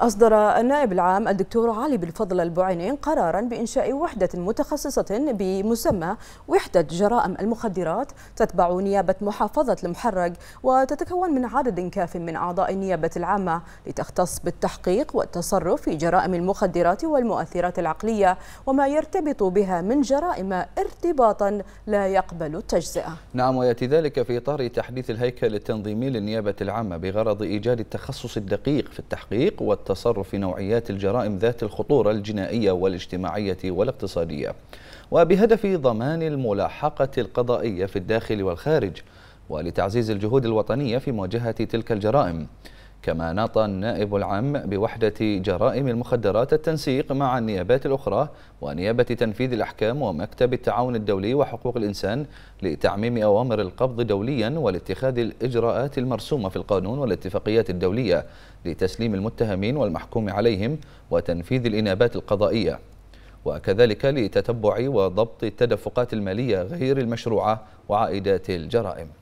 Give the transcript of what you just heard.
أصدر النائب العام الدكتور علي بالفضل البوعينين قرارا بإنشاء وحدة متخصصة بمسمى وحدة جرائم المخدرات تتبع نيابة محافظة المحرق وتتكون من عدد كاف من أعضاء النيابة العامة لتختص بالتحقيق والتصرف في جرائم المخدرات والمؤثرات العقلية وما يرتبط بها من جرائم ارتباطا لا يقبل التجزئة نعم ويأتي ذلك في إطار تحديث الهيكل التنظيمي للنيابة العامة بغرض إيجاد التخصص الدقيق في التحقيق والت والتصرف في نوعيات الجرائم ذات الخطورة الجنائية والاجتماعية والاقتصادية وبهدف ضمان الملاحقة القضائية في الداخل والخارج ولتعزيز الجهود الوطنية في مواجهة تلك الجرائم كما ناط النائب العام بوحدة جرائم المخدرات التنسيق مع النيابات الأخرى ونيابة تنفيذ الأحكام ومكتب التعاون الدولي وحقوق الإنسان لتعميم أوامر القبض دوليا ولاتخاذ الإجراءات المرسومة في القانون والاتفاقيات الدولية لتسليم المتهمين والمحكوم عليهم وتنفيذ الإنابات القضائية وكذلك لتتبع وضبط التدفقات المالية غير المشروعة وعائدات الجرائم